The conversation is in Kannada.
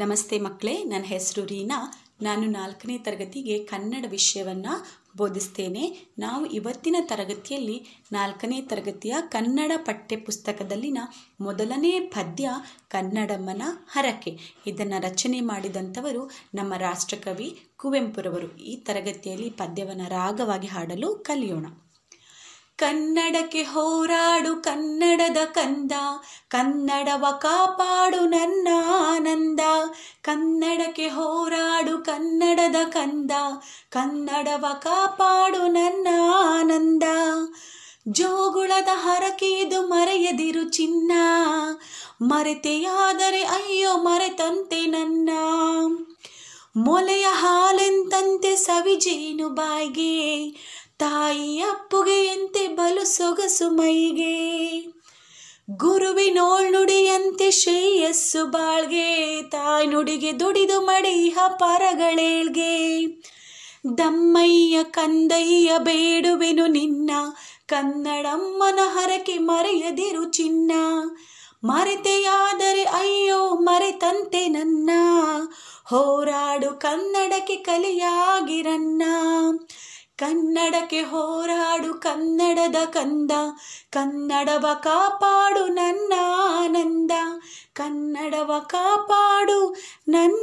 ನಮಸ್ತೆ ಮಕ್ಕಳೇ ನನ್ನ ಹೆಸರು ರೀನಾ ನಾನು ನಾಲ್ಕನೇ ತರಗತಿಗೆ ಕನ್ನಡ ವಿಷಯವನ್ನು ಬೋಧಿಸ್ತೇನೆ ನಾವು ಇವತ್ತಿನ ತರಗತಿಯಲ್ಲಿ ನಾಲ್ಕನೇ ತರಗತಿಯ ಕನ್ನಡ ಪಠ್ಯಪುಸ್ತಕದಲ್ಲಿನ ಮೊದಲನೇ ಪದ್ಯ ಕನ್ನಡಮ್ಮನ ಹರಕೆ ಇದನ್ನು ರಚನೆ ಮಾಡಿದಂಥವರು ನಮ್ಮ ರಾಷ್ಟ್ರಕವಿ ಕುವೆಂಪುರವರು ಈ ತರಗತಿಯಲ್ಲಿ ಪದ್ಯವನ್ನು ರಾಗವಾಗಿ ಹಾಡಲು ಕಲಿಯೋಣ ಕನ್ನಡಕ್ಕೆ ಹೋರಾಡು ಕನ್ನಡದ ಕಂದ ಕನ್ನಡವ ಕಾಪಾಡು ನನ್ನ ಆನಂದ ಕನ್ನಡಕ್ಕೆ ಹೋರಾಡು ಕನ್ನಡದ ಕಂದ ಕನ್ನಡವ ಕಾಪಾಡು ನನ್ನ ಆನಂದ ಜೋಗುಳದ ಹರಕೆಯದು ಮರೆಯದಿರು ಚಿನ್ನ ಮರೆತೆಯಾದರೆ ಅಯ್ಯೋ ಮರೆತಂತೆ ನನ್ನ ಮೊಲೆಯ ಹಾಲೆಂತಂತೆ ಸವಿಜೇನು ಬಾಯಿಗೆ ತಾಯಿ ಅಪ್ಪುಗೆಯಂತೆ ಬಲು ಸೊಗಸು ಮೈಗೆ ಗುರುವಿನೋಳ್ ನುಡಿಯಂತೆ ಶ್ರೇಯಸ್ಸು ಬಾಳ್ಗೆ ತಾಯ್ ನುಡಿಗೆ ದುಡಿದು ಮಡಿಹ ಪರಗಳೇಳ್ಗೆ ದಮ್ಮಯ್ಯ ಕಂದಯ್ಯ ಬೇಡುವೆನು ನಿನ್ನ ಕನ್ನಡಮ್ಮನ ಹರಕೆ ಮರೆಯದಿರು ಚಿನ್ನ ಮರೆತೆಯಾದರೆ ಅಯ್ಯೋ ಮರೆತಂತೆ ನನ್ನ ಹೋರಾಡು ಕನ್ನಡಕ್ಕೆ ಕಲಿಯಾಗಿರನ್ನ ಕನ್ನಡಕ್ಕೆ ಹೋರಾಡು ಕನ್ನಡದ ಕಂದ ಕನ್ನಡವ ಕಾಪಾಡು ನನ್ನ ಆನಂದ ಕನ್ನಡವ ಕಾಪಾಡು ನನ್ನ